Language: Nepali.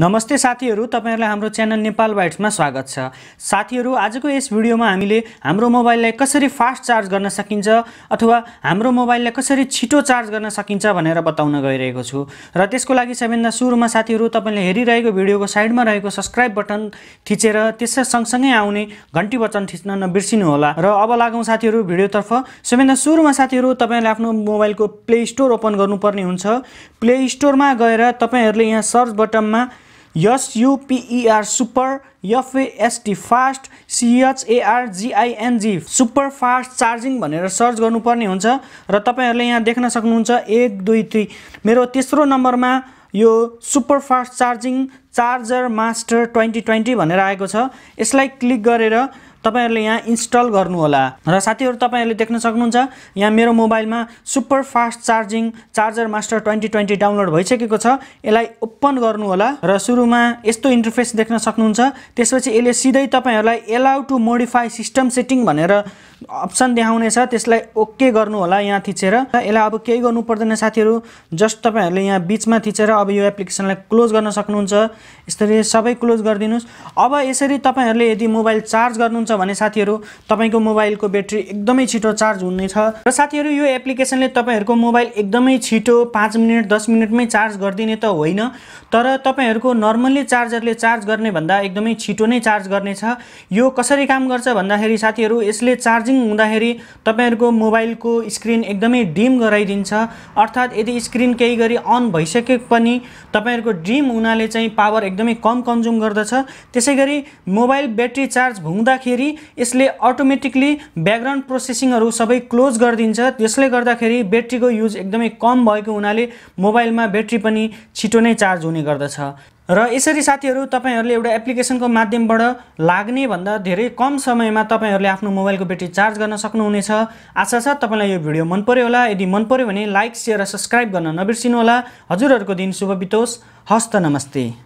नमस्ते साथीहरू तपाईँहरूलाई हाम्रो च्यानल नेपाल वाइट्समा स्वागत छ साथीहरू आजको यस भिडियोमा हामीले हाम्रो मोबाइललाई कसरी फास्ट चार्ज गर्न सकिन्छ अथवा हाम्रो मोबाइललाई कसरी छिटो चार्ज गर्न सकिन्छ भनेर बताउन गइरहेको छु र त्यसको लागि सबैभन्दा सुरुमा साथीहरू तपाईँले हेरिरहेको भिडियोको साइडमा रहेको सब्सक्राइब बटन थिचेर त्यसै सँगसँगै आउने घन्टी बटन थिच्न नबिर्सिनु होला र अब लागौँ साथीहरू भिडियोतर्फ सबैभन्दा सुरुमा साथीहरू तपाईँहरूले आफ्नो मोबाइलको प्ले स्टोर ओपन गर्नुपर्ने हुन्छ प्ले स्टोरमा गएर तपाईँहरूले यहाँ सर्च बटनमा एसयुपिइआर super एफएएसटी fast सिएचएआरजिआइएनजी super fast charging भनेर सर्च गर्नुपर्ने हुन्छ र तपाईँहरूले यहाँ देख्न सक्नुहुन्छ एक दुई तिन मेरो तेस्रो नम्बरमा यो super fast charging charger master twenty twenty भनेर आएको छ यसलाई क्लिक गरेर तपाईँहरूले यहाँ इन्स्टल गर्नुहोला र साथीहरू तपाईँहरूले देख्न सक्नुहुन्छ यहाँ मेरो मोबाइलमा super fast charging charger master twenty twenty download भइसकेको छ यसलाई ओपन गर्नुहोला र सुरुमा यस्तो इन्टरफेस देख्न सक्नुहुन्छ त्यसपछि यसले सिधै तपाईँहरूलाई allow to modify system setting भनेर अप्सन देखाउनेछ त्यसलाई ओके गर्नुहोला यहाँ थिचेर यसलाई अब केही गर्नु पर्दैन साथीहरू जस्ट तपाईँहरूले यहाँ बिचमा थिचेर अब यो एप्लिकेसनलाई क्लोज गर्न सक्नुहुन्छ यसरी सबै क्लोज गरिदिनुहोस् अब यसरी तपाईँहरूले यदि मोबाइल चार्ज गर्नुहुन्छ हुनुहुन्छ भने साथीहरू तपाईँको मोबाइलको ब्याट्री एकदमै छिटो चार्ज हुनेछ र साथीहरू यो एप्लिकेसनले तपाईँहरूको मोबाइल एकदमै छिटो पाँच मिनट दस मिनटमै चार्ज गरिदिने त होइन तर तपाईँहरूको नर्मल्ली चार्जरले चार्ज गर्ने भन्दा एकदमै छिटो नै चार्ज गर्नेछ यो कसरी काम गर्छ भन्दाखेरि साथीहरू यसले चार्जिङ हुँदाखेरि तपाईँहरूको मोबाइलको स्क्रिन एकदमै डिम गराइदिन्छ अर्थात् यदि स्क्रिन केही गरी अन भइसके पनि तपाईँहरूको ड्रिम हुनाले चाहिँ पावर एकदमै कम कन्ज्युम गर्दछ त्यसै गरी मोबाइल ब्याट्री चार्ज भुङ्दाखेरि गर्दाखेरि यसले अटोमेटिकली ब्याकग्राउन्ड प्रोसेसिङहरू सबै क्लोज गरिदिन्छ त्यसले गर्दाखेरि ब्याट्रीको युज एकदमै कम भएको हुनाले मोबाइलमा ब्याट्री पनि छिटो नै चार्ज हुने गर्दछ र यसरी साथीहरू तपाईँहरूले एउटा एप्लिकेसनको माध्यमबाट लाग्ने भन्दा धेरै कम समयमा तपाईँहरूले आफ्नो मोबाइलको ब्याट्री चार्ज गर्न सक्नुहुनेछ आशा छ तपाईँलाई यो भिडियो मन पर्यो होला यदि मन पर्यो भने लाइक सेयर र सब्सक्राइब गर्न नबिर्सिनु होला हजुरहरूको दिन शुभ बितोस् हस्त नमस्ते